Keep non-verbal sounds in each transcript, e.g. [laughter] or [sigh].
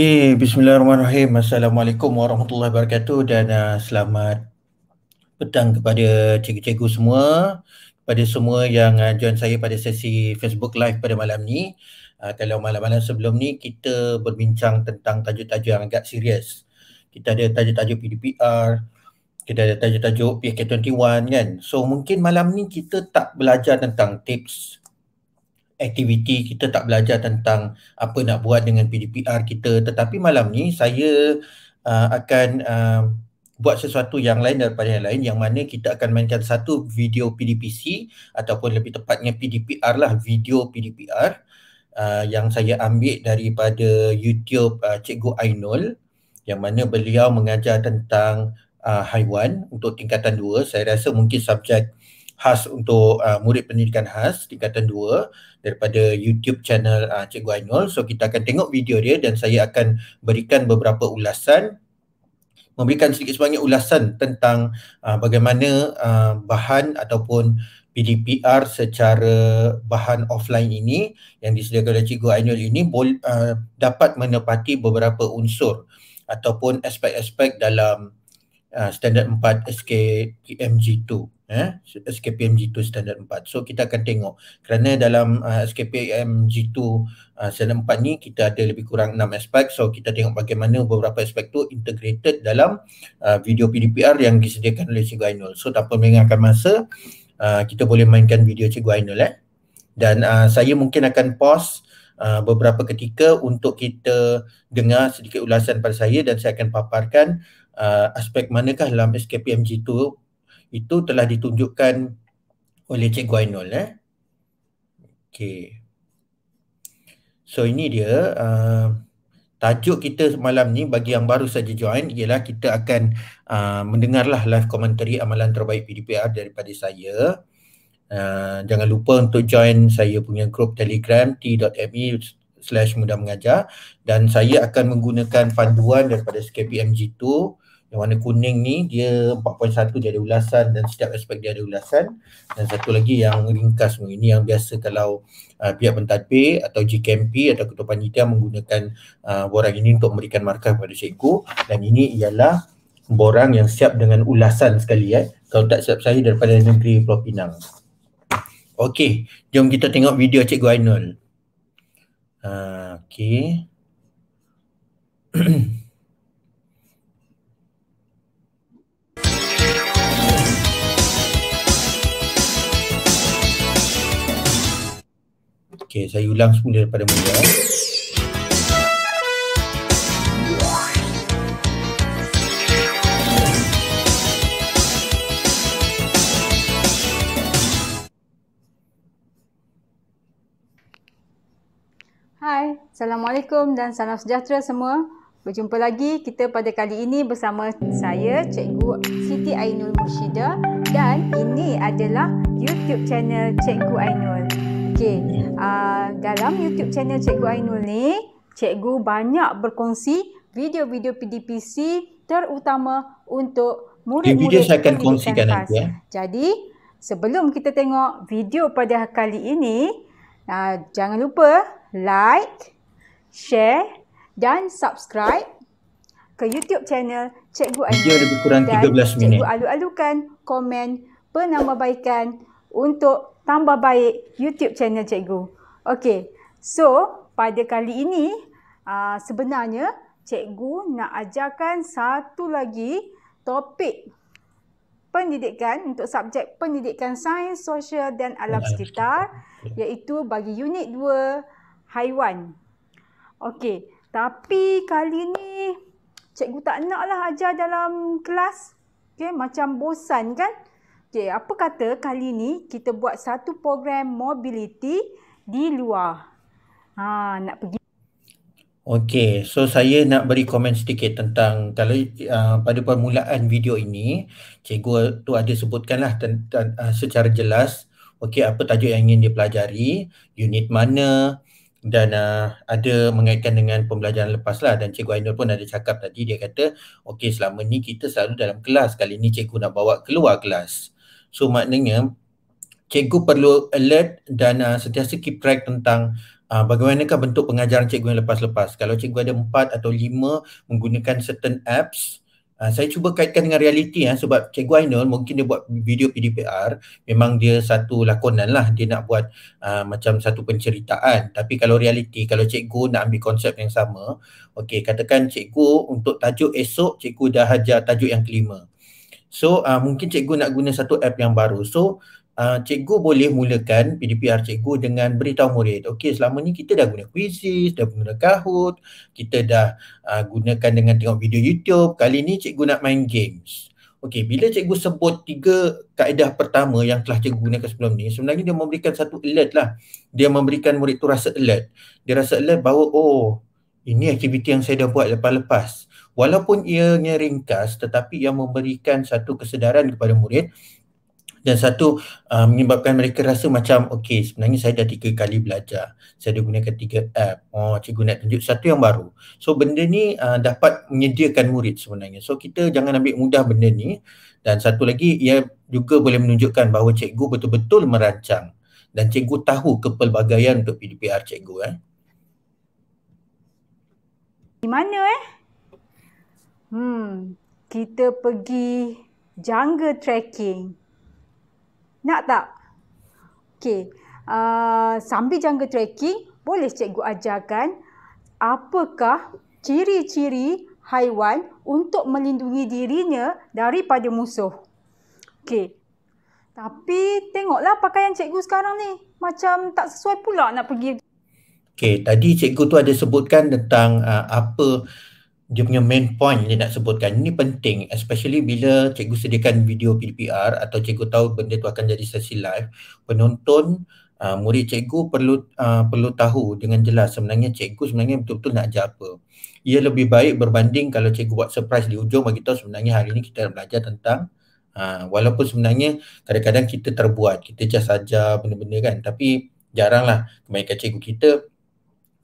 Okey, bismillahirrahmanirrahim. Assalamualaikum warahmatullahi wabarakatuh dan uh, selamat petang kepada cikgu-cikgu semua, kepada semua yang uh, join saya pada sesi Facebook Live pada malam ni. Uh, kalau malam-malam sebelum ni kita berbincang tentang tajuk-tajuk yang agak serius. Kita ada tajuk-tajuk PDPR, kita ada tajuk-tajuk PK21 kan. So mungkin malam ni kita tak belajar tentang tips aktiviti kita tak belajar tentang apa nak buat dengan PDPR kita tetapi malam ni saya uh, akan uh, buat sesuatu yang lain daripada yang lain yang mana kita akan mainkan satu video PDPC ataupun lebih tepatnya PDPR lah video PDPR uh, yang saya ambil daripada YouTube uh, Cikgu Ainul yang mana beliau mengajar tentang uh, haiwan untuk tingkatan 2 saya rasa mungkin subjek khas untuk uh, murid pendidikan khas tingkatan 2 daripada YouTube channel uh, Cikgu Ainul. So kita akan tengok video dia dan saya akan berikan beberapa ulasan memberikan sedikit sebanyak ulasan tentang uh, bagaimana uh, bahan ataupun PDPR secara bahan offline ini yang disediakan oleh Cikgu Ainul ini bol, uh, dapat menepati beberapa unsur ataupun aspek-aspek dalam Ah, standard 4 SKPMG2 eh SKPMG2 standard 4. So kita akan tengok kerana dalam uh, ah, SKPMG2 uh, ah, standard 4 ni kita ada lebih kurang 6 aspek. So kita tengok bagaimana beberapa aspek tu integrated dalam uh, video PDPR yang disediakan oleh Cikgu Ainul. So tanpa mengingatkan masa uh, kita boleh mainkan video Cikgu Ainul eh. Dan uh, saya mungkin akan pause Uh, beberapa ketika untuk kita dengar sedikit ulasan pada saya dan saya akan paparkan uh, aspek manakah dalam SKPMG itu itu telah ditunjukkan oleh Cikgu Ainul eh. Okey. So ini dia uh, tajuk kita malam ni bagi yang baru saja join ialah kita akan uh, mendengarlah live commentary amalan terbaik PDPR daripada saya. Uh, jangan lupa untuk join saya punya grup telegram t.me slash mudah mengajar dan saya akan menggunakan panduan daripada SKPMG 2 uh, yang warna kuning ni dia 4.1 dia ada ulasan dan setiap aspek dia ada ulasan. Dan satu lagi yang ringkas ni, ini yang biasa kalau uh, pihak pentadbir atau GKMP atau ketua panitia menggunakan uh, borang ini untuk memberikan markah kepada cikgu. Dan ini ialah borang yang siap dengan ulasan sekali ya. Eh. Kalau tak siap saya daripada negeri Pulau Pinang. Okey, jom kita tengok video Cikgu Ainul. Uh, Okey. [clears throat] Okey, saya ulang semula daripada mula. Hai, Assalamualaikum dan salam sejahtera semua. Berjumpa lagi kita pada kali ini bersama saya Cikgu Siti Ainul Mushida dan ini adalah YouTube channel Cikgu Ainul. Okey, uh, dalam YouTube channel Cikgu Ainul ni, Cikgu banyak berkongsi video-video PDPC terutama untuk murid-murid video saya akan kongsikan nanti. Ya. Jadi, sebelum kita tengok video pada kali ini, uh, jangan lupa like, share dan subscribe ke YouTube channel Cikgu Ainul. Video lebih kurang 13 minit. Cikgu alu-alukan komen penambahbaikan untuk tambah baik YouTube channel cikgu. Okey. So, pada kali ini ah, sebenarnya cikgu nak ajarkan satu lagi topik pendidikan untuk subjek pendidikan sains, sosial dan alam sekitar iaitu bagi unit 2 haiwan. Okey, tapi kali ni cikgu tak naklah ajar dalam kelas. Okey, macam bosan kan? Okey, apa kata kali ni kita buat satu program mobility di luar. Ha, nak pergi. Okey, so saya nak beri komen sedikit tentang kalau uh, pada permulaan video ini, cikgu tu ada sebutkanlah tentang uh, secara jelas okey apa tajuk yang ingin dipelajari, unit mana dan uh, ada mengaitkan dengan pembelajaran lepas lah dan Cikgu Ainul pun ada cakap tadi dia kata okey selama ni kita selalu dalam kelas kali ni Cikgu nak bawa keluar kelas So maknanya cikgu perlu alert dan uh, sentiasa keep track tentang uh, bagaimanakah bentuk pengajaran cikgu yang lepas-lepas. Kalau cikgu ada empat atau lima menggunakan certain apps, uh, saya cuba kaitkan dengan realiti ya, sebab cikgu Ainul mungkin dia buat video PDPR, memang dia satu lakonan lah, dia nak buat uh, macam satu penceritaan. Tapi kalau realiti, kalau cikgu nak ambil konsep yang sama, okey katakan cikgu untuk tajuk esok, cikgu dah hajar tajuk yang kelima. So uh, mungkin cikgu nak guna satu app yang baru. So uh, cikgu boleh mulakan PDPR cikgu dengan beritahu murid. Okey selama ni kita dah guna Quizzes, dah guna Kahoot, kita dah uh, gunakan dengan tengok video YouTube. Kali ni cikgu nak main games. Okey, bila cikgu sebut tiga kaedah pertama yang telah cikgu gunakan sebelum ni, sebenarnya dia memberikan satu alert lah. Dia memberikan murid tu rasa alert. Dia rasa alert bahawa, oh, ini aktiviti yang saya dah buat lepas-lepas walaupun ianya ringkas tetapi ia memberikan satu kesedaran kepada murid dan satu uh, menyebabkan mereka rasa macam okey sebenarnya saya dah tiga kali belajar saya dah gunakan tiga app oh cikgu nak tunjuk satu yang baru so benda ni uh, dapat menyediakan murid sebenarnya so kita jangan ambil mudah benda ni dan satu lagi ia juga boleh menunjukkan bahawa cikgu betul-betul merancang dan cikgu tahu kepelbagaian untuk PDPR cikgu eh di mana eh Hmm, kita pergi jungle trekking. Nak tak? Okey. Uh, sambil jungle trekking, boleh cikgu ajarkan apakah ciri-ciri haiwan untuk melindungi dirinya daripada musuh. Okey. Tapi tengoklah pakaian cikgu sekarang ni. Macam tak sesuai pula nak pergi. Okey, tadi cikgu tu ada sebutkan tentang uh, apa dia punya main point dia nak sebutkan ini penting especially bila cikgu sediakan video PPR atau cikgu tahu benda tu akan jadi sesi live penonton uh, murid cikgu perlu uh, perlu tahu dengan jelas sebenarnya cikgu sebenarnya betul-betul nak ajar apa ia lebih baik berbanding kalau cikgu buat surprise di ujung bagi tahu sebenarnya hari ini kita belajar tentang uh, walaupun sebenarnya kadang-kadang kita terbuat kita just ajar benda-benda kan tapi jaranglah kebanyakan cikgu kita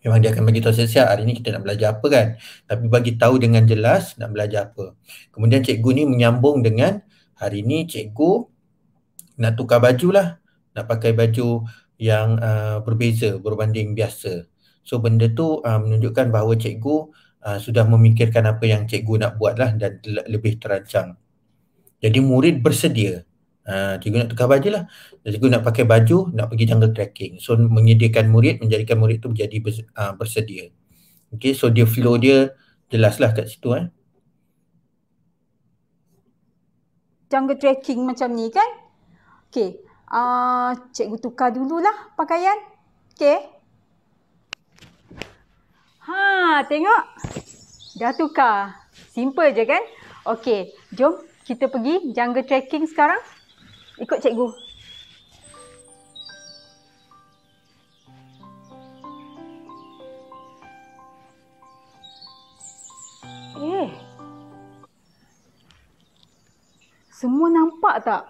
memang dia akan bagi tahu saya siap hari ni kita nak belajar apa kan tapi bagi tahu dengan jelas nak belajar apa kemudian cikgu ni menyambung dengan hari ni cikgu nak tukar baju lah nak pakai baju yang uh, berbeza berbanding biasa so benda tu uh, menunjukkan bahawa cikgu uh, sudah memikirkan apa yang cikgu nak buat lah dan lebih terancang jadi murid bersedia Ah, cikgu nak tukar baju lah. Cikgu nak pakai baju, nak pergi jungle trekking. So, menyediakan murid, menjadikan murid tu menjadi ber, uh, ah, bersedia. Okay, so dia flow dia jelas lah kat situ eh. Jungle trekking macam ni kan? Okay, uh, cikgu tukar dululah pakaian. Okay. Ha, tengok. Dah tukar. Simple je kan? Okay, jom kita pergi jungle trekking sekarang. Ikut cikgu. Eh. Semua nampak tak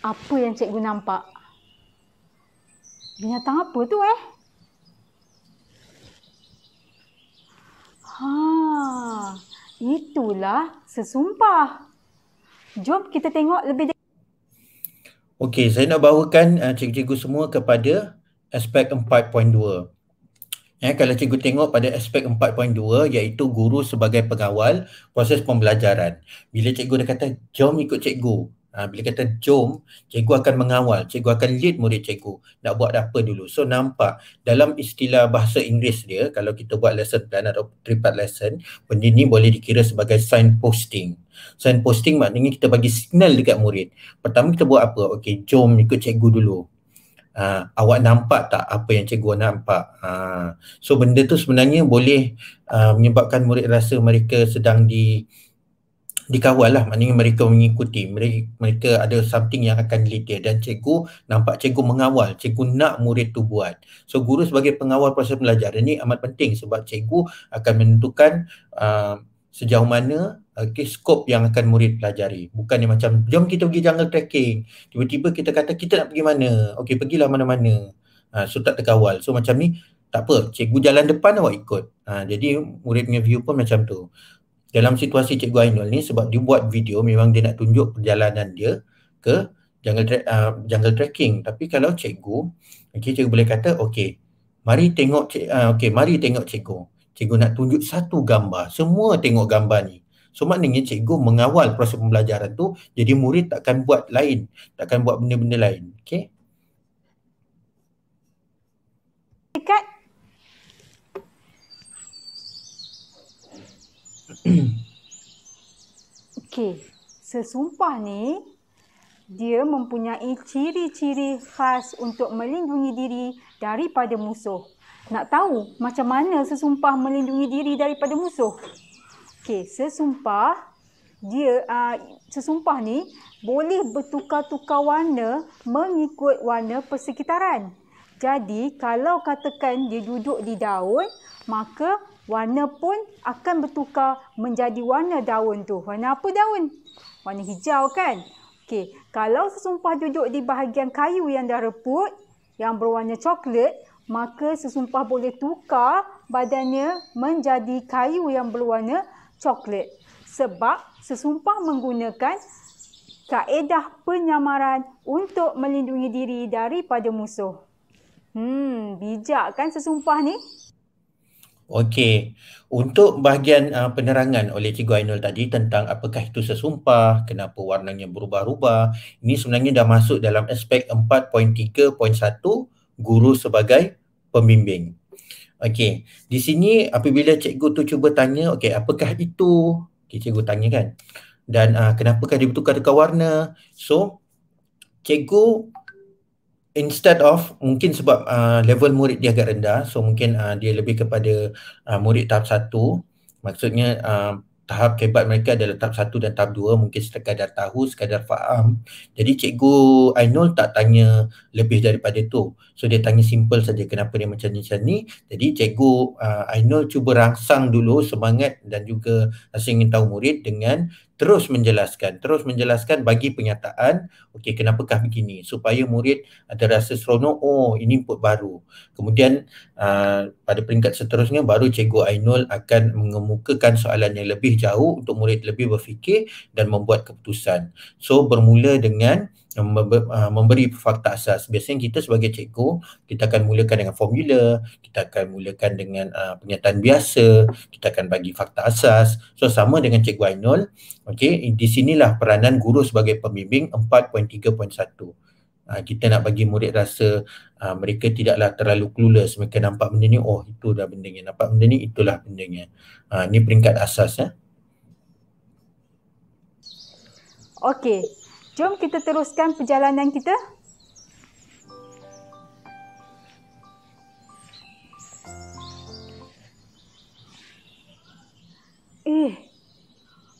apa yang cikgu nampak? Binatang apa tu eh? Ha, itulah sesumpah. Jom kita tengok lebih dekat. Okey, saya nak bawakan uh, cikgu-cikgu semua kepada aspek 4.2. Ya, eh, kalau cikgu tengok pada aspek 4.2 iaitu guru sebagai pengawal proses pembelajaran. Bila cikgu dah kata jom ikut cikgu, Ha, bila kata jom, cikgu akan mengawal, cikgu akan lead murid cikgu nak buat apa dulu. So nampak dalam istilah bahasa Inggeris dia, kalau kita buat lesson plan atau tripart lesson, benda ni boleh dikira sebagai signposting. Signposting maknanya kita bagi signal dekat murid. Pertama kita buat apa? Okey, jom ikut cikgu dulu. Ha, awak nampak tak apa yang cikgu nampak? Ha, so benda tu sebenarnya boleh uh, menyebabkan murid rasa mereka sedang di dikawal lah maknanya mereka mengikuti mereka, mereka ada something yang akan diliti dan cikgu nampak cikgu mengawal cikgu nak murid tu buat so guru sebagai pengawal proses belajar ini amat penting sebab cikgu akan menentukan uh, sejauh mana okay, skop yang akan murid pelajari bukan yang macam jom kita pergi jungle trekking tiba-tiba kita kata kita nak pergi mana okey pergilah mana-mana uh, so tak terkawal so macam ni tak apa, cikgu jalan depan awak ikut. Ha, jadi muridnya view pun macam tu dalam situasi Cikgu Ainul ni sebab dia buat video memang dia nak tunjuk perjalanan dia ke jungle, tra- uh, jungle trekking. Tapi kalau Cikgu, okay, Cikgu boleh kata, okay, mari tengok cik, uh, okay, mari tengok Cikgu. Cikgu nak tunjuk satu gambar. Semua tengok gambar ni. So maknanya Cikgu mengawal proses pembelajaran tu, jadi murid takkan buat lain. Takkan buat benda-benda lain. Okay? [clears throat] Okey, sesumpah ni dia mempunyai ciri-ciri khas untuk melindungi diri daripada musuh. Nak tahu macam mana sesumpah melindungi diri daripada musuh? Okey, sesumpah dia uh, sesumpah ni boleh bertukar-tukar warna mengikut warna persekitaran. Jadi kalau katakan dia duduk di daun, maka warna pun akan bertukar menjadi warna daun tu. Warna apa daun? Warna hijau kan? Okey, kalau sesumpah duduk di bahagian kayu yang dah reput yang berwarna coklat, maka sesumpah boleh tukar badannya menjadi kayu yang berwarna coklat. Sebab sesumpah menggunakan kaedah penyamaran untuk melindungi diri daripada musuh. Hmm, bijak kan sesumpah ni? Okey. Untuk bahagian uh, penerangan oleh Cikgu Ainul tadi tentang apakah itu sesumpah, kenapa warnanya berubah-ubah, ini sebenarnya dah masuk dalam aspek 4.3.1 guru sebagai pembimbing. Okey. Di sini apabila cikgu tu cuba tanya, okey, apakah itu? Okay, cikgu tanya kan. Dan uh, kenapakah dia bertukar-tukar warna? So, cikgu instead of mungkin sebab uh, level murid dia agak rendah so mungkin uh, dia lebih kepada uh, murid tahap satu. maksudnya uh, tahap kebat mereka adalah tahap satu dan tahap dua mungkin sekadar tahu sekadar faham jadi cikgu Ainul tak tanya lebih daripada tu so dia tanya simple saja kenapa dia macam ni macam ni jadi cikgu uh, Ainul cuba rangsang dulu semangat dan juga rasa ingin tahu murid dengan terus menjelaskan terus menjelaskan bagi penyataan okey kenapakah begini supaya murid ada rasa seronok oh ini input baru kemudian uh, pada peringkat seterusnya baru cikgu Ainul akan mengemukakan soalan yang lebih jauh untuk murid lebih berfikir dan membuat keputusan so bermula dengan Ah, memberi fakta asas. Biasanya kita sebagai cikgu, kita akan mulakan dengan formula, kita akan mulakan dengan uh, ah, penyataan biasa, kita akan bagi fakta asas. So sama dengan cikgu Ainul, okay, di sinilah peranan guru sebagai pembimbing 4.3.1. Uh, ah, kita nak bagi murid rasa uh, mereka tidaklah terlalu clueless. Mereka nampak benda ni, oh itu dah benda ni. Nampak benda ni, itulah benda ni. Uh, ni peringkat asas. Eh. Okay, Jom kita teruskan perjalanan kita. Eh,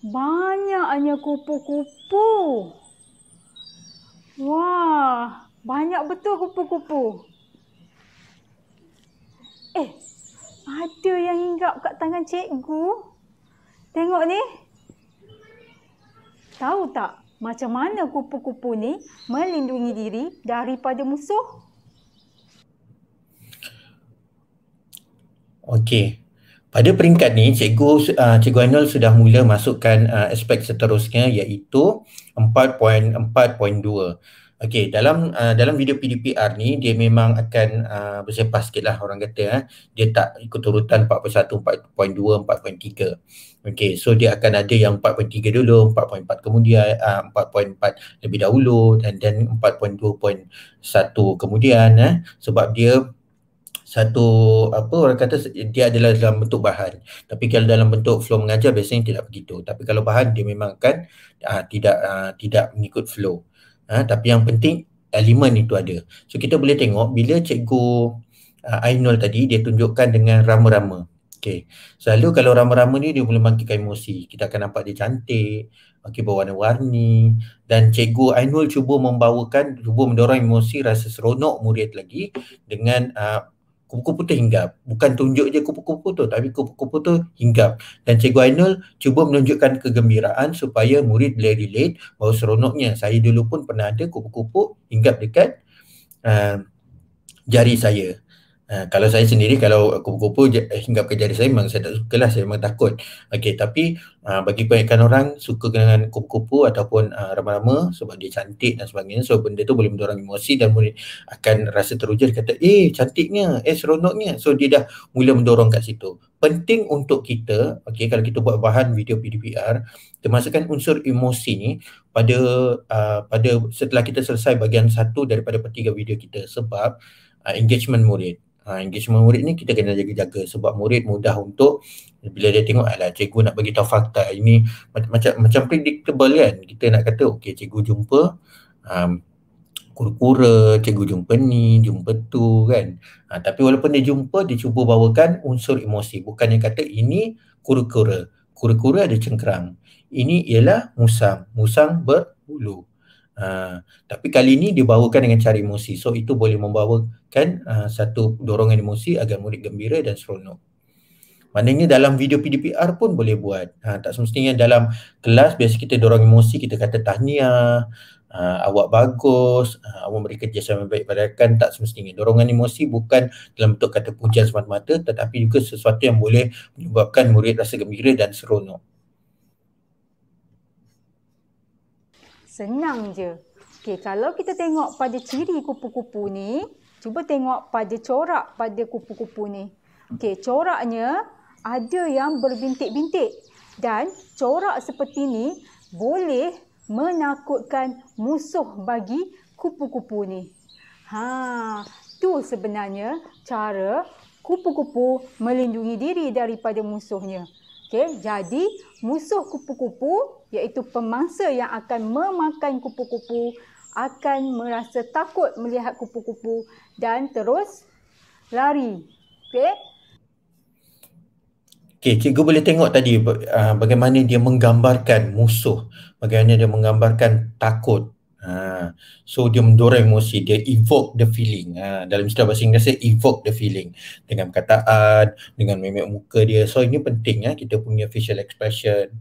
banyaknya kupu-kupu. Wah, banyak betul kupu-kupu. Eh, ada yang hinggap kat tangan cikgu. Tengok ni. Tahu tak? Macam mana kupu-kupu ni melindungi diri daripada musuh? Okey. Pada peringkat ni, Cikgu uh, Cikgu Anul sudah mula masukkan uh, aspek seterusnya iaitu 4.4.2. Okey, dalam uh, dalam video PDPR ni dia memang akan uh, bersepah lah orang kata eh. Dia tak ikut urutan 41, 4.2, 4.3. Okey, so dia akan ada yang 4.3 dulu, 4.4 kemudian, uh, 4.4 lebih dahulu dan dan 4.2.1 kemudian eh sebab dia satu apa orang kata dia adalah dalam bentuk bahan tapi kalau dalam bentuk flow mengajar biasanya tidak begitu tapi kalau bahan dia memang kan uh, tidak uh, tidak mengikut flow ha, tapi yang penting elemen itu ada so kita boleh tengok bila cikgu uh, Ainul tadi dia tunjukkan dengan rama-rama Okay. Selalu kalau rama-rama ni dia boleh bangkitkan emosi. Kita akan nampak dia cantik, okay, berwarna-warni dan cikgu Ainul cuba membawakan, cuba mendorong emosi rasa seronok murid lagi dengan uh, kupu-kupu tu hinggap. Bukan tunjuk je kupu-kupu tu tapi kupu-kupu tu hinggap. Dan Cikgu Ainul cuba menunjukkan kegembiraan supaya murid boleh relate bahawa seronoknya. Saya dulu pun pernah ada kupu-kupu hinggap dekat uh, jari saya. Eh, kalau saya sendiri kalau kupu-kupu eh, hingga ke jari saya memang saya tak suka lah saya memang takut okey tapi uh, bagi kebanyakan orang suka dengan kupu-kupu ataupun ramah-ramah rama sebab dia cantik dan sebagainya so benda tu boleh mendorong emosi dan boleh akan rasa teruja dia kata eh cantiknya eh seronoknya so dia dah mula mendorong kat situ penting untuk kita okey kalau kita buat bahan video PDPR termasukkan unsur emosi ni pada uh, pada setelah kita selesai bahagian satu daripada pertiga video kita sebab uh, engagement murid ha, engagement murid ni kita kena jaga-jaga sebab murid mudah untuk bila dia tengok alah cikgu nak bagi tahu fakta ini macam macam predictable kan kita nak kata okey cikgu jumpa um, kura-kura, cikgu jumpa ni, jumpa tu kan. Ha, tapi walaupun dia jumpa, dia cuba bawakan unsur emosi. Bukannya kata ini kura-kura. Kura-kura ada cengkram. Ini ialah musang. Musang berbulu. Uh, tapi kali ini dia bawakan dengan cari emosi. So itu boleh membawakan uh, satu dorongan emosi agar murid gembira dan seronok. Maknanya dalam video PDPR pun boleh buat. Ha, tak semestinya dalam kelas biasa kita dorong emosi, kita kata tahniah, uh, awak bagus, uh, awak beri kerjasama baik pada rakan, tak semestinya. Dorongan emosi bukan dalam bentuk kata pujian semata-mata tetapi juga sesuatu yang boleh menyebabkan murid rasa gembira dan seronok. Senang je. Okey, kalau kita tengok pada ciri kupu-kupu ni, cuba tengok pada corak pada kupu-kupu ni. Okey, coraknya ada yang berbintik-bintik dan corak seperti ni boleh menakutkan musuh bagi kupu-kupu ni. Ha, tu sebenarnya cara kupu-kupu melindungi diri daripada musuhnya. Okey, jadi musuh kupu-kupu iaitu pemangsa yang akan memakan kupu-kupu akan merasa takut melihat kupu-kupu dan terus lari. Okey. Okey, cikgu boleh tengok tadi ah, bagaimana dia menggambarkan musuh, bagaimana dia menggambarkan takut. Uh, so dia mendorong emosi, dia evoke the feeling. Uh, dalam istilah bahasa Inggeris dia evoke the feeling dengan perkataan, dengan mimik muka dia. So ini penting ya kita punya facial expression.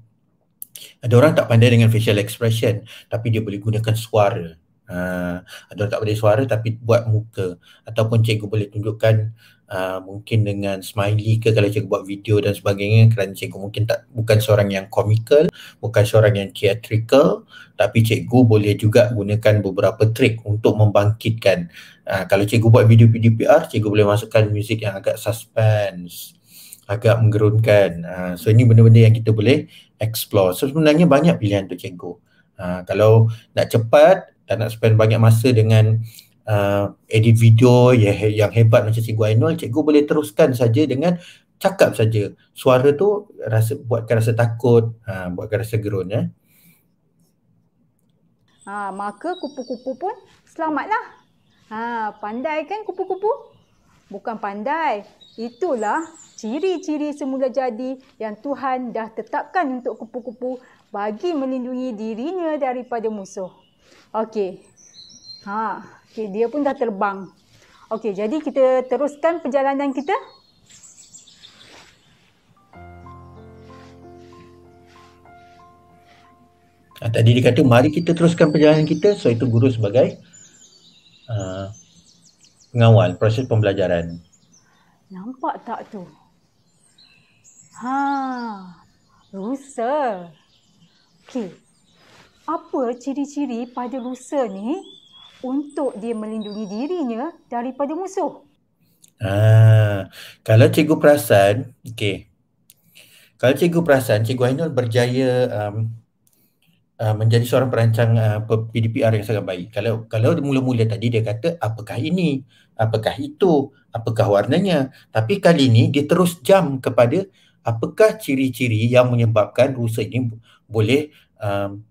Ada orang tak pandai dengan facial expression tapi dia boleh gunakan suara. Uh, ada orang tak pandai suara tapi buat muka ataupun cikgu boleh tunjukkan uh, mungkin dengan smiley ke kalau cikgu buat video dan sebagainya kerana cikgu mungkin tak bukan seorang yang komikal, bukan seorang yang theatrical tapi cikgu boleh juga gunakan beberapa trik untuk membangkitkan. Uh, kalau cikgu buat video PDPR, cikgu boleh masukkan muzik yang agak suspense agak menggerunkan. Uh, so ini benda-benda yang kita boleh explore. So sebenarnya banyak pilihan untuk cikgu. Uh, ah, kalau nak cepat dan nak spend banyak masa dengan uh, edit video yang, yang hebat macam cikgu Ainul, cikgu boleh teruskan saja dengan cakap saja. Suara tu rasa buatkan rasa takut, uh, buatkan rasa gerun Eh. Ha, maka kupu-kupu pun selamatlah. Ha, pandai kan kupu-kupu? Bukan pandai. Itulah ciri-ciri semula jadi yang Tuhan dah tetapkan untuk kupu-kupu bagi melindungi dirinya daripada musuh. Okey. Ha, okey dia pun dah terbang. Okey, jadi kita teruskan perjalanan kita. Tadi dia kata, mari kita teruskan perjalanan kita. So, itu guru sebagai uh, pengawal proses pembelajaran. Nampak tak tu? Ha, rusa. Okey. Apa ciri-ciri pada rusa ni untuk dia melindungi dirinya daripada musuh? Ah, kalau cikgu perasan, okey. Kalau cikgu perasan, cikgu Ainul berjaya um, uh, menjadi seorang perancang uh, PDPR yang sangat baik. Kalau kalau mula-mula tadi dia kata, apakah ini? Apakah itu? Apakah warnanya? Tapi kali ini dia terus jam kepada apakah ciri-ciri yang menyebabkan rusa ini boleh um,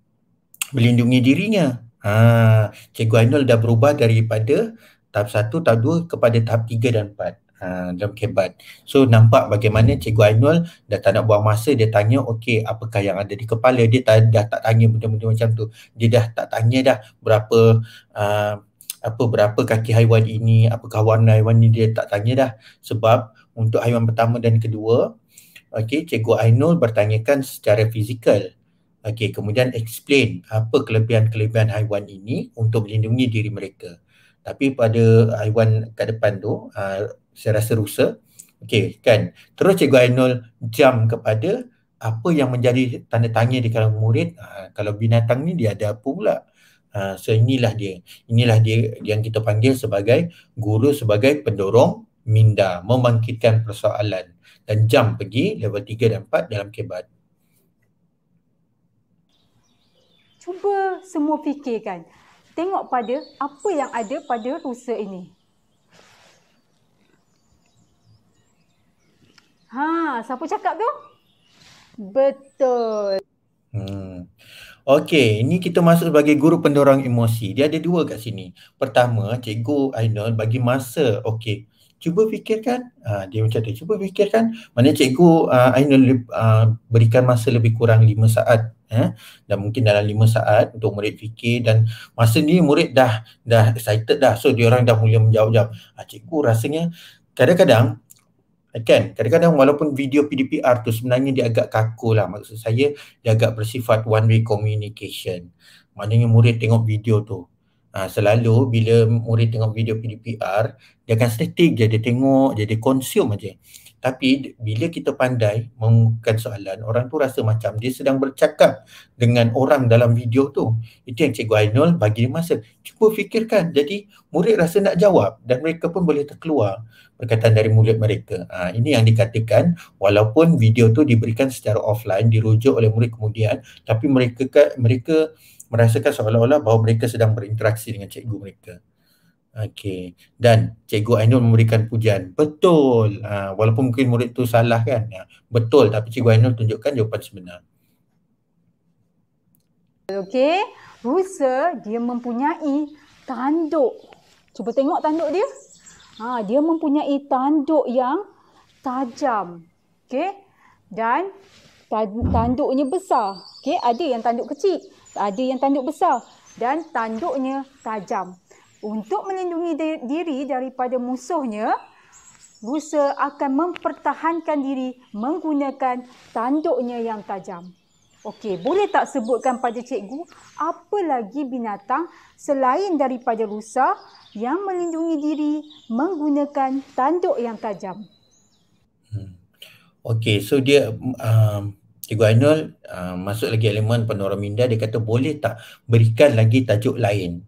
melindungi dirinya. Ha, Cikgu Ainul dah berubah daripada tahap 1, tahap 2 kepada tahap 3 dan 4 ha, dalam kebat. So nampak bagaimana Cikgu Ainul dah tak nak buang masa, dia tanya okey apakah yang ada di kepala, dia tak, dah tak tanya benda-benda macam tu. Dia dah tak tanya dah berapa uh, apa berapa kaki haiwan ini, apakah warna haiwan ini, dia tak tanya dah. Sebab untuk haiwan pertama dan kedua, okey cikgu Ainul bertanyakan secara fizikal okey kemudian explain apa kelebihan-kelebihan haiwan ini untuk melindungi diri mereka tapi pada haiwan kat depan tu uh, saya rasa rusa okey kan terus cikgu Ainul jam kepada apa yang menjadi tanda tanya di kalangan murid uh, kalau binatang ni dia ada apa pula Uh, so inilah dia inilah dia yang kita panggil sebagai guru sebagai pendorong minda membangkitkan persoalan dan jump pergi level 3 dan 4 dalam kebat. Cuba semua fikirkan. Tengok pada apa yang ada pada rusa ini. Ha, siapa cakap tu? Betul. Hmm. Okey, ini kita masuk sebagai guru pendorong emosi. Dia ada dua kat sini. Pertama, cikgu Ainul bagi masa. Okey, cuba fikirkan uh, dia macam tu cuba fikirkan mana cikgu uh, ha, Ainul uh, ha, berikan masa lebih kurang lima saat eh dan mungkin dalam lima saat untuk murid fikir dan masa ni murid dah dah excited dah so dia orang dah mula menjawab-jawab ah, cikgu rasanya kadang-kadang kan kadang-kadang walaupun video PDPR tu sebenarnya dia agak kaku lah maksud saya dia agak bersifat one way communication maknanya murid tengok video tu Ha, selalu bila murid tengok video PDPR, dia akan statik je, dia tengok je, dia consume aja. Tapi bila kita pandai mengukurkan soalan, orang tu rasa macam dia sedang bercakap dengan orang dalam video tu. Itu yang Cikgu Ainul bagi dia masa. Cuba fikirkan. Jadi murid rasa nak jawab dan mereka pun boleh terkeluar perkataan dari mulut mereka. Ha, ini yang dikatakan walaupun video tu diberikan secara offline, dirujuk oleh murid kemudian tapi mereka, mereka merasakan seolah-olah bahawa mereka sedang berinteraksi dengan cikgu mereka. Okey. Dan cikgu Ainul memberikan pujian. Betul. Ha, walaupun mungkin murid tu salah kan. Ha, betul. Tapi cikgu Ainul tunjukkan jawapan sebenar. Okey. Rusa dia mempunyai tanduk. Cuba tengok tanduk dia. Ha, dia mempunyai tanduk yang tajam. Okey. Dan tanduknya besar. Okey. Ada yang tanduk kecil ada yang tanduk besar dan tanduknya tajam. Untuk melindungi diri daripada musuhnya, Musa akan mempertahankan diri menggunakan tanduknya yang tajam. Okey, boleh tak sebutkan pada cikgu apa lagi binatang selain daripada rusa yang melindungi diri menggunakan tanduk yang tajam? Hmm. Okey, so dia um, Cikgu Ainul uh, masuk lagi elemen minda dia kata boleh tak berikan lagi tajuk lain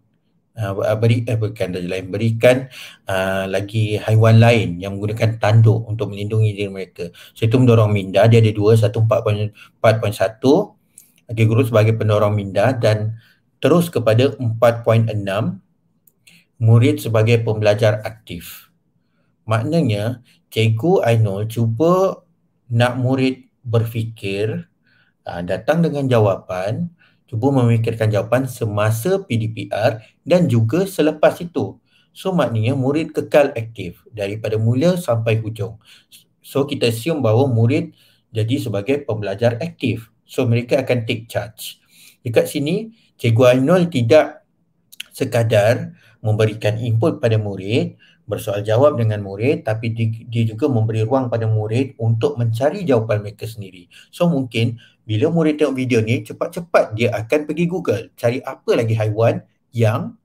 uh, uh beri, eh, berikan tajuk lain berikan uh, lagi haiwan lain yang menggunakan tanduk untuk melindungi diri mereka so itu mendorong minda dia ada dua satu empat poin empat poin satu lagi guru sebagai pendorong minda dan terus kepada empat poin enam murid sebagai pembelajar aktif maknanya cikgu Ainul cuba nak murid berfikir uh, datang dengan jawapan cuba memikirkan jawapan semasa PDPR dan juga selepas itu so maknanya murid kekal aktif daripada mula sampai hujung so kita assume bahawa murid jadi sebagai pembelajar aktif so mereka akan take charge dekat sini cikgu Ainul tidak sekadar memberikan input pada murid bersoal jawab dengan murid tapi dia juga memberi ruang pada murid untuk mencari jawapan mereka sendiri. So mungkin bila murid tengok video ni cepat-cepat dia akan pergi Google cari apa lagi haiwan yang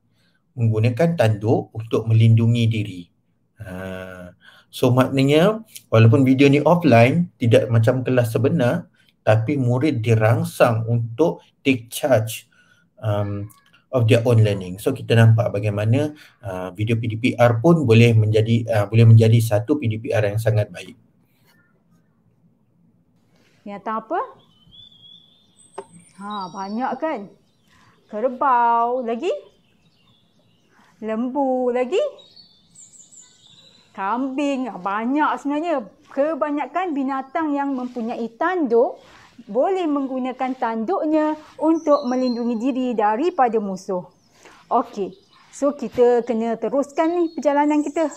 menggunakan tanduk untuk melindungi diri. Ha. So maknanya walaupun video ni offline tidak macam kelas sebenar tapi murid dirangsang untuk take charge um, of their own learning. So kita nampak bagaimana uh, video PDPR pun boleh menjadi uh, boleh menjadi satu PDPR yang sangat baik. Yang tak apa? Ha, banyak kan? Kerbau lagi? Lembu lagi? Kambing ah, banyak sebenarnya. Kebanyakan binatang yang mempunyai tanduk boleh menggunakan tanduknya untuk melindungi diri daripada musuh. Okey. So kita kena teruskan ni perjalanan kita.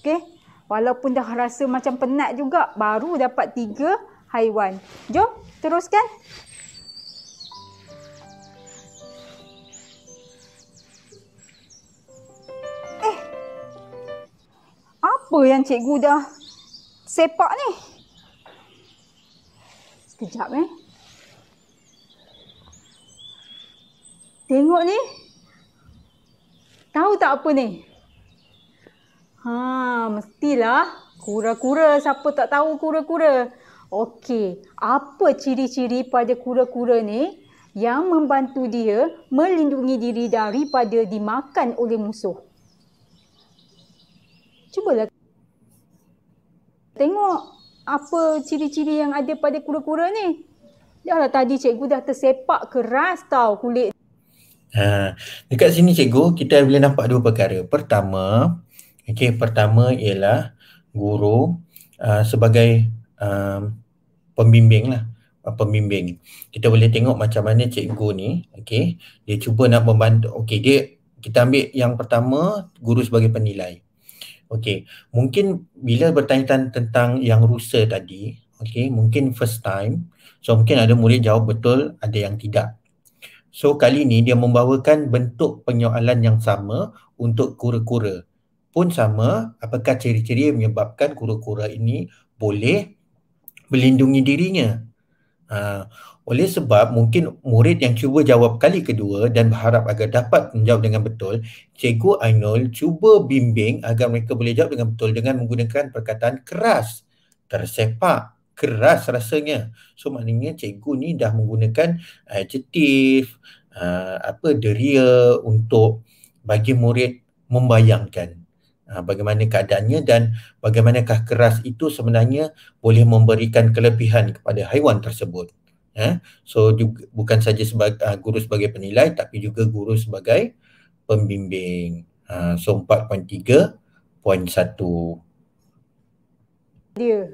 Okey. Walaupun dah rasa macam penat juga baru dapat tiga haiwan. Jom teruskan. Eh. Apa yang cikgu dah sepak ni? Sekejap eh. Tengok ni. Tahu tak apa ni? Ha, mestilah kura-kura. Siapa tak tahu kura-kura? Okey, apa ciri-ciri pada kura-kura ni yang membantu dia melindungi diri daripada dimakan oleh musuh? Cubalah tengok apa ciri-ciri yang ada pada kura-kura ni? Dahlah tadi cikgu dah tersepak keras tau kulit. Ha, dekat sini cikgu kita boleh nampak dua perkara. Pertama, okay, pertama ialah guru uh, sebagai uh, pembimbing lah ha, pembimbing. Kita boleh tengok macam mana cikgu ni, okay? dia cuba nak membantu. Okay dia kita ambil yang pertama guru sebagai penilai. Okey, mungkin bila bertanyakan tentang yang rusa tadi, okey, mungkin first time. So mungkin ada murid jawab betul, ada yang tidak. So kali ini dia membawakan bentuk penyoalan yang sama untuk kura-kura. Pun sama, apakah ciri-ciri yang menyebabkan kura-kura ini boleh melindungi dirinya? Uh, oleh sebab mungkin murid yang cuba jawab kali kedua dan berharap agar dapat menjawab dengan betul, Cikgu Ainul cuba bimbing agar mereka boleh jawab dengan betul dengan menggunakan perkataan keras, tersepak, keras rasanya. So maknanya Cikgu ni dah menggunakan adjektif, eh, uh, eh, apa deria untuk bagi murid membayangkan eh, bagaimana keadaannya dan bagaimanakah keras itu sebenarnya boleh memberikan kelebihan kepada haiwan tersebut eh so juga, bukan saja sebagai uh, guru sebagai penilai tapi juga guru sebagai pembimbing uh, so 4.3.1 dia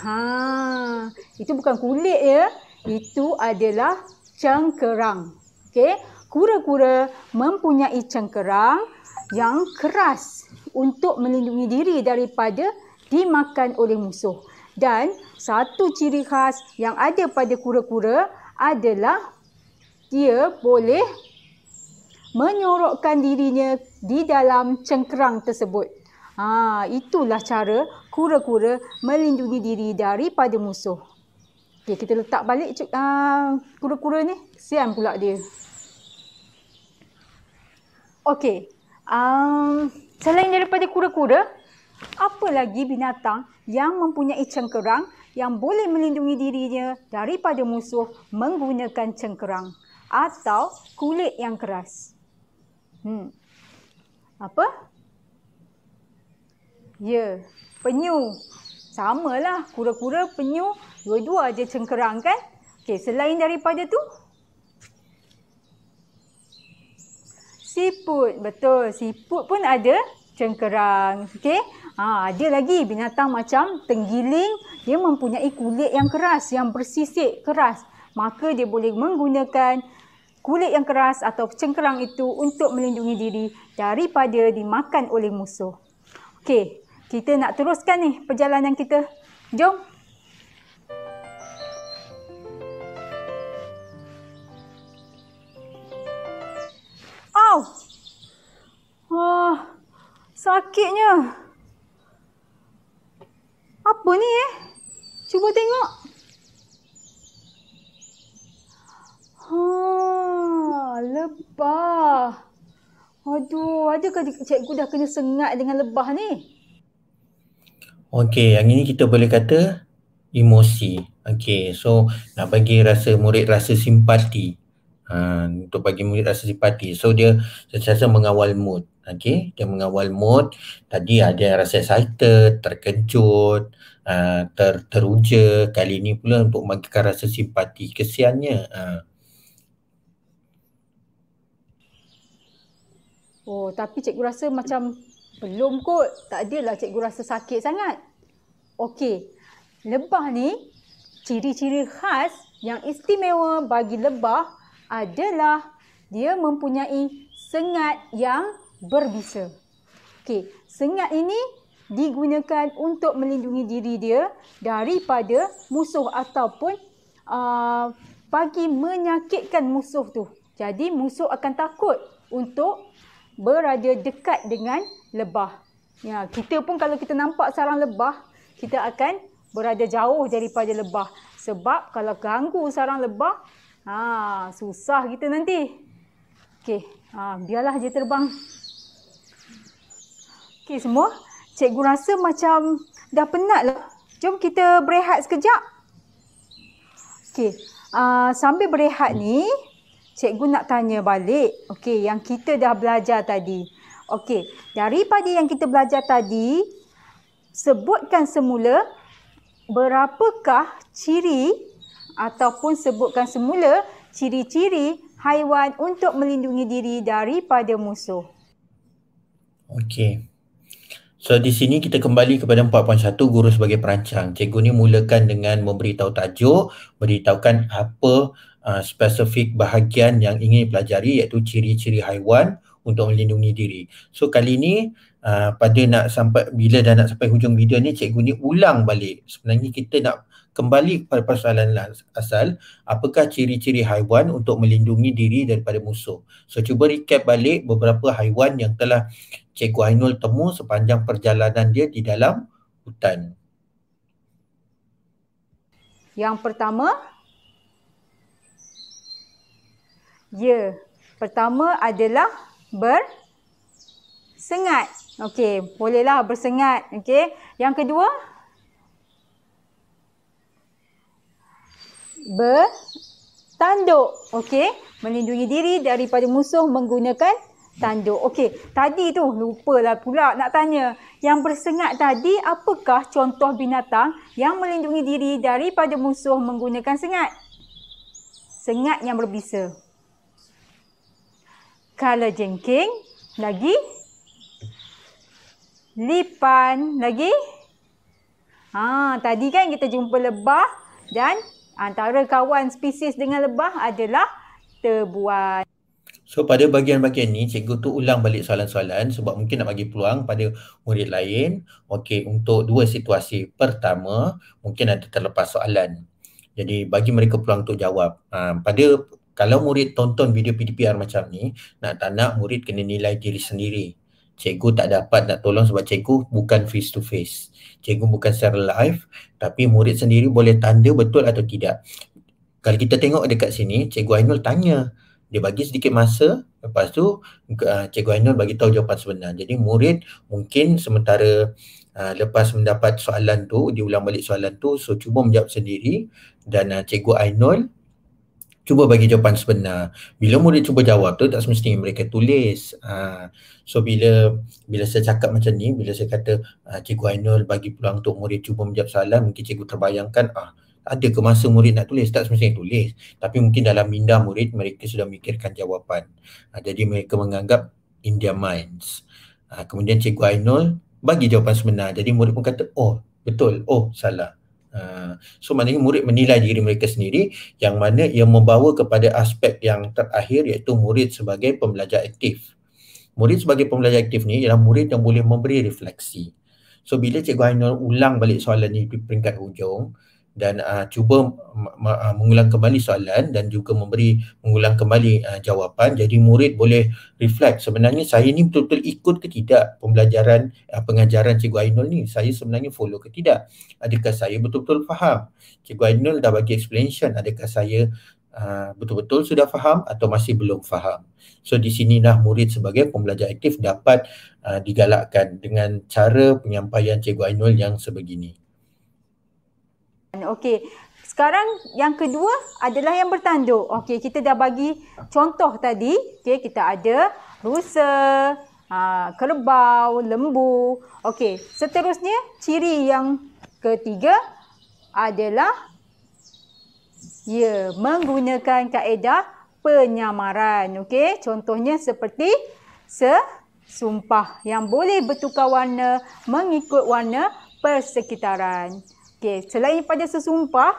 ha itu bukan kulit ya itu adalah cangkerang. okey kura-kura mempunyai cangkerang yang keras untuk melindungi diri daripada dimakan oleh musuh dan satu ciri khas yang ada pada kura-kura adalah dia boleh menyorokkan dirinya di dalam cengkerang tersebut. Ha, itulah cara kura-kura melindungi diri daripada musuh. Okay, kita letak balik uh, kura-kura ni. Sian pula dia. Okey. Um, selain daripada kura-kura, apa lagi binatang yang mempunyai cengkerang yang boleh melindungi dirinya daripada musuh menggunakan cengkerang atau kulit yang keras. Hmm. Apa? Ya, penyu. sama lah kura-kura, penyu, dua-dua aja cengkerang kan? Okay, selain daripada tu, siput. Betul, siput pun ada cengkerang. okay? Ha, ada lagi binatang macam tenggiling, dia mempunyai kulit yang keras, yang bersisik keras. Maka dia boleh menggunakan kulit yang keras atau cengkerang itu untuk melindungi diri daripada dimakan oleh musuh. Okey, kita nak teruskan ni perjalanan kita. Jom. Oh, sakitnya. Apa ni eh? Cuba tengok. Ha, lebah. Aduh, adakah cikgu dah kena sengat dengan lebah ni? Okey, yang ini kita boleh kata emosi. Okey, so nak bagi rasa murid rasa simpati. Ah, untuk bagi murid rasa simpati. So dia sentiasa mengawal mood. Okay, dia mengawal mood. Tadi ada yang rasa excited, terkejut, uh, ter teruja. Kali ini pula untuk memakai rasa simpati. Kesiannya. Uh. Oh, tapi cikgu rasa macam belum kot. Tak adalah cikgu rasa sakit sangat. Okay. lebah ni ciri-ciri khas yang istimewa bagi lebah adalah dia mempunyai sengat yang berbisa. Okey, sengat ini digunakan untuk melindungi diri dia daripada musuh ataupun uh, bagi menyakitkan musuh tu. Jadi musuh akan takut untuk berada dekat dengan lebah. Ya, kita pun kalau kita nampak sarang lebah, kita akan berada jauh daripada lebah sebab kalau ganggu sarang lebah, Ha, susah kita nanti. Okey, ha, biarlah je terbang. Okey semua, cikgu rasa macam dah penat lah. Jom kita berehat sekejap. Okey, ha, sambil berehat ni, cikgu nak tanya balik. Okey, yang kita dah belajar tadi. Okey, daripada yang kita belajar tadi, sebutkan semula berapakah ciri ataupun sebutkan semula ciri-ciri haiwan untuk melindungi diri daripada musuh. Okey. So di sini kita kembali kepada 4.1 guru sebagai perancang. Cikgu ni mulakan dengan memberitahu tajuk, beritahukan apa uh, spesifik bahagian yang ingin pelajari iaitu ciri-ciri haiwan untuk melindungi diri. So kali ni uh, pada nak sampai bila dah nak sampai hujung video ni cikgu ni ulang balik. Sebenarnya kita nak kembali kepada persoalan asal apakah ciri-ciri haiwan untuk melindungi diri daripada musuh so cuba recap balik beberapa haiwan yang telah cikgu Ainul temu sepanjang perjalanan dia di dalam hutan yang pertama ya pertama adalah ber sengat okey bolehlah bersengat okey yang kedua bertanduk. Okey, melindungi diri daripada musuh menggunakan tanduk. Okey, tadi tu lupalah pula nak tanya. Yang bersengat tadi apakah contoh binatang yang melindungi diri daripada musuh menggunakan sengat? Sengat yang berbisa. Kala jengking lagi lipan lagi. Ha, tadi kan kita jumpa lebah dan antara kawan spesies dengan lebah adalah tebuan. So pada bahagian-bahagian ni cikgu tu ulang balik soalan-soalan sebab mungkin nak bagi peluang pada murid lain okey untuk dua situasi. Pertama, mungkin ada terlepas soalan. Jadi bagi mereka peluang untuk jawab. Ha, pada kalau murid tonton video PDPR macam ni, nak tak nak murid kena nilai diri sendiri cikgu tak dapat nak tolong sebab cikgu bukan face to face. Cikgu bukan secara live tapi murid sendiri boleh tanda betul atau tidak. Kalau kita tengok dekat sini, cikgu Ainul tanya. Dia bagi sedikit masa, lepas tu uh, cikgu Ainul bagi tahu jawapan sebenar. Jadi murid mungkin sementara uh, lepas mendapat soalan tu, diulang balik soalan tu, so cuba menjawab sendiri dan uh, cikgu Ainul cuba bagi jawapan sebenar bila murid cuba jawab tu tak semestinya mereka tulis ah, so bila bila saya cakap macam ni bila saya kata ah, cikgu Ainul bagi peluang untuk murid cuba menjawab soalan mungkin cikgu terbayangkan ah ada ke masa murid nak tulis tak semestinya tulis tapi mungkin dalam minda murid mereka sudah mikirkan jawapan ah, jadi mereka menganggap in their minds kemudian cikgu Ainul bagi jawapan sebenar jadi murid pun kata oh betul oh salah Ah, so maknanya murid menilai diri mereka sendiri yang mana ia membawa kepada aspek yang terakhir iaitu murid sebagai pembelajar aktif. Murid sebagai pembelajar aktif ni ialah murid yang boleh memberi refleksi. So bila Cikgu Ainul ulang balik soalan ni di peringkat hujung, dan uh, cuba ah, mengulang kembali soalan dan juga memberi mengulang kembali uh, jawapan jadi murid boleh reflect sebenarnya saya ni betul-betul ikut ke tidak pembelajaran uh, pengajaran cikgu Ainul ni saya sebenarnya follow ke tidak adakah saya betul-betul faham cikgu Ainul dah bagi explanation adakah saya uh, betul-betul sudah faham atau masih belum faham so di sinilah murid sebagai pembelajar aktif dapat uh, digalakkan dengan cara penyampaian cikgu Ainul yang sebegini Okey. Sekarang yang kedua adalah yang bertanduk. Okey, kita dah bagi contoh tadi. Okey, kita ada rusa, ha, kerbau, lembu. Okey, seterusnya ciri yang ketiga adalah ya, menggunakan kaedah penyamaran. Okey, contohnya seperti sesumpah yang boleh bertukar warna mengikut warna persekitaran. Okey, selain pada sesumpah,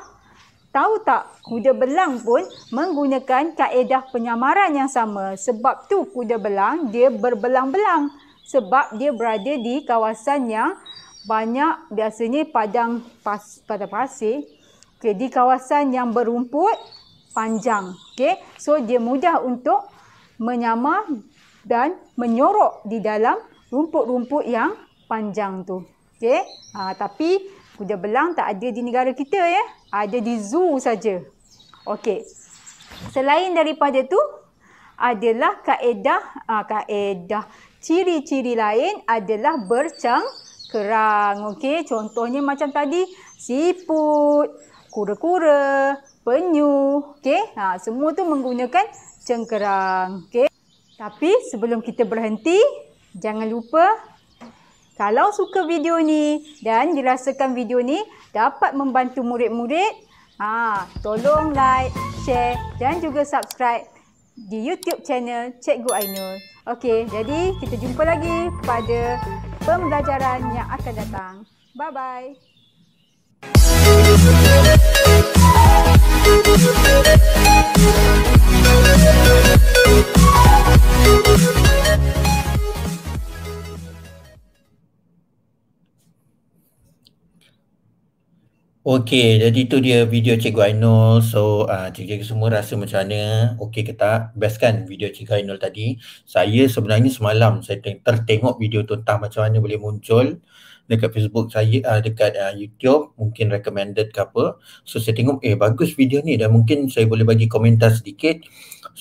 tahu tak kuda belang pun menggunakan kaedah penyamaran yang sama. Sebab tu kuda belang dia berbelang-belang sebab dia berada di kawasan yang banyak biasanya padang pas, pada pasir. Okey, di kawasan yang berumput panjang. Okey, so dia mudah untuk menyamar dan menyorok di dalam rumput-rumput yang panjang tu. Okey, ha, tapi kuda belang tak ada di negara kita ya. Ada di zoo saja. Okey. Selain daripada tu adalah kaedah uh, kaedah ciri-ciri lain adalah bercang kerang. Okey, contohnya macam tadi siput, kura-kura, penyu, okey. Ha, semua tu menggunakan cengkerang, okey. Tapi sebelum kita berhenti, jangan lupa kalau suka video ni dan dirasakan video ni dapat membantu murid-murid, ha, tolong like, share dan juga subscribe di YouTube channel Cikgu Ainul. Okey, jadi kita jumpa lagi pada pembelajaran yang akan datang. Bye-bye. Okey, jadi tu dia video Cikgu Ainul. So, uh, cikgu semua rasa macam mana? Okey ke tak? Best kan video Cikgu Ainul tadi? Saya sebenarnya semalam saya tertengok video tu entah macam mana boleh muncul dekat Facebook saya, uh, dekat uh, YouTube, mungkin recommended ke apa. So, saya tengok eh bagus video ni dan mungkin saya boleh bagi komentar sedikit.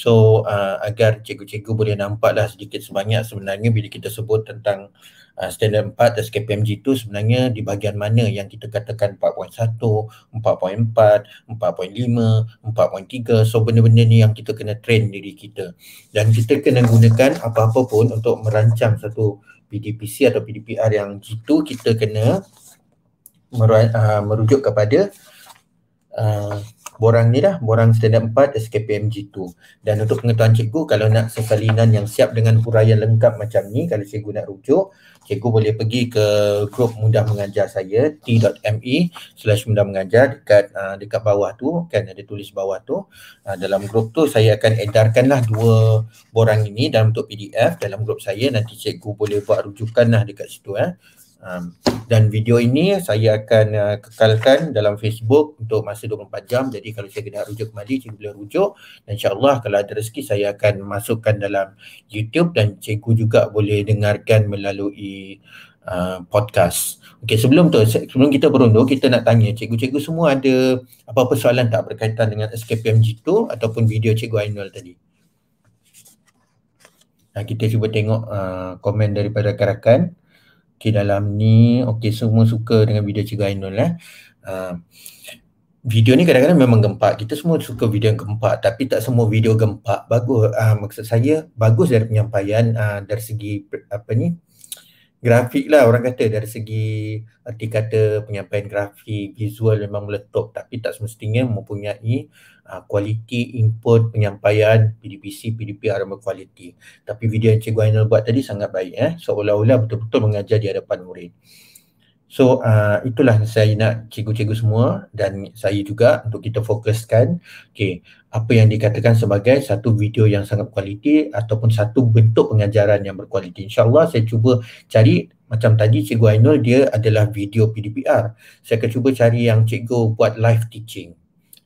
So uh, agar cikgu-cikgu boleh nampaklah sedikit sebanyak sebenarnya bila kita sebut tentang uh, standard 4 atau KPMG itu sebenarnya di bahagian mana yang kita katakan 4.1, 4.4, 4.5, 4.3. So benda-benda ni yang kita kena train diri kita. Dan kita kena gunakan apa-apa pun untuk merancang satu PDPC atau PDPR yang itu kita kena uh, merujuk kepada uh, borang ni lah, borang standard 4 SKPMG2. Dan untuk pengetahuan cikgu, kalau nak sesalinan yang siap dengan huraian lengkap macam ni, kalau cikgu nak rujuk, cikgu boleh pergi ke grup mudah mengajar saya, t.me slash mudah mengajar dekat, uh, dekat bawah tu, kan ada tulis bawah tu. Uh, dalam grup tu, saya akan edarkan lah dua borang ini dalam untuk PDF dalam grup saya, nanti cikgu boleh buat rujukan lah dekat situ. Eh. Um, dan video ini saya akan uh, kekalkan dalam Facebook untuk masa 24 jam jadi kalau saya kena rujuk kembali cikgu boleh rujuk dan insyaallah kalau ada rezeki saya akan masukkan dalam YouTube dan cikgu juga boleh dengarkan melalui uh, podcast. Okey sebelum tu sebelum kita berundur kita nak tanya cikgu-cikgu semua ada apa-apa soalan tak berkaitan dengan SKPMG tu ataupun video cikgu Ainul tadi. Nah, kita cuba tengok uh, komen daripada rakan-rakan okey dalam ni okey semua suka dengan video Cikgu Ainul eh uh, video ni kadang-kadang memang gempak kita semua suka video yang gempak tapi tak semua video gempak bagus uh, maksud saya bagus dari penyampaian uh, dari segi apa ni grafik lah orang kata dari segi arti kata penyampaian grafik visual memang meletup tapi tak semestinya mempunyai ah, kualiti input penyampaian PDPC, PDP aroma quality tapi video yang Cikgu Ainul buat tadi sangat baik eh? seolah-olah betul-betul mengajar di hadapan murid so uh, itulah saya nak cikgu-cikgu semua dan saya juga untuk kita fokuskan okay apa yang dikatakan sebagai satu video yang sangat kualiti ataupun satu bentuk pengajaran yang berkualiti. InsyaAllah saya cuba cari macam tadi Cikgu Ainul dia adalah video PDPR. Saya akan cuba cari yang Cikgu buat live teaching.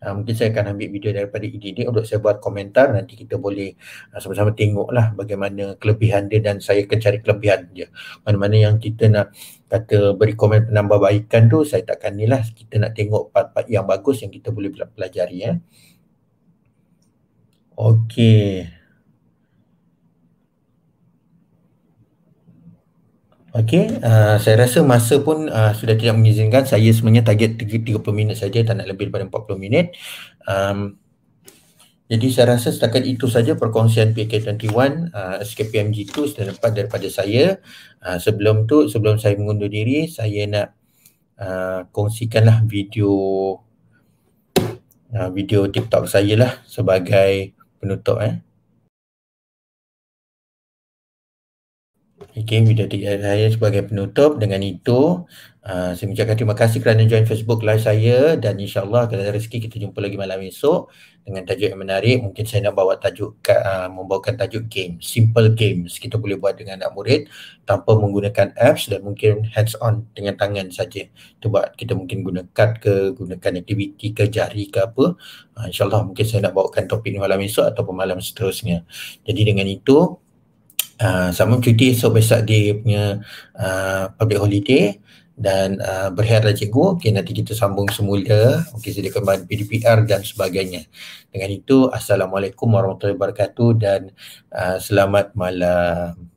Uh, mungkin saya akan ambil video daripada ini untuk saya buat komentar nanti kita boleh uh, sama-sama tengoklah bagaimana kelebihan dia dan saya akan cari kelebihan dia. Mana-mana yang kita nak kata beri komen penambahbaikan tu saya takkan nilah kita nak tengok part-part yang bagus yang kita boleh pelajari ya. Eh. Okey. Okey, uh, saya rasa masa pun uh, sudah tidak mengizinkan. Saya sebenarnya target 30 minit saja, tak nak lebih daripada 40 minit. Um, jadi saya rasa setakat itu saja perkongsian PK21 uh, SKPMG2 sudah dapat daripada saya. Uh, sebelum tu, sebelum saya mengundur diri, saya nak uh, kongsikanlah video uh, video TikTok saya lah sebagai penutup eh. Okay, kita tinggal saya sebagai penutup dengan itu. Uh, saya mengucapkan terima kasih kerana join Facebook live saya dan insyaAllah kalau ada rezeki kita jumpa lagi malam esok dengan tajuk yang menarik. Mungkin saya nak bawa tajuk, uh, membawakan tajuk game, simple games. Kita boleh buat dengan anak murid tanpa menggunakan apps dan mungkin hands on dengan tangan saja. Itu buat kita mungkin guna card ke, gunakan aktiviti ke, jari ke apa. Uh, InsyaAllah mungkin saya nak bawakan topik ni malam esok ataupun malam seterusnya. Jadi dengan itu, Ah, sama cuti esok besok dia punya uh, public holiday dan uh, ah, berhairlah cikgu okey nanti kita sambung semula okey sediakan bahan PDPR dan sebagainya dengan itu assalamualaikum warahmatullahi wabarakatuh dan uh, selamat malam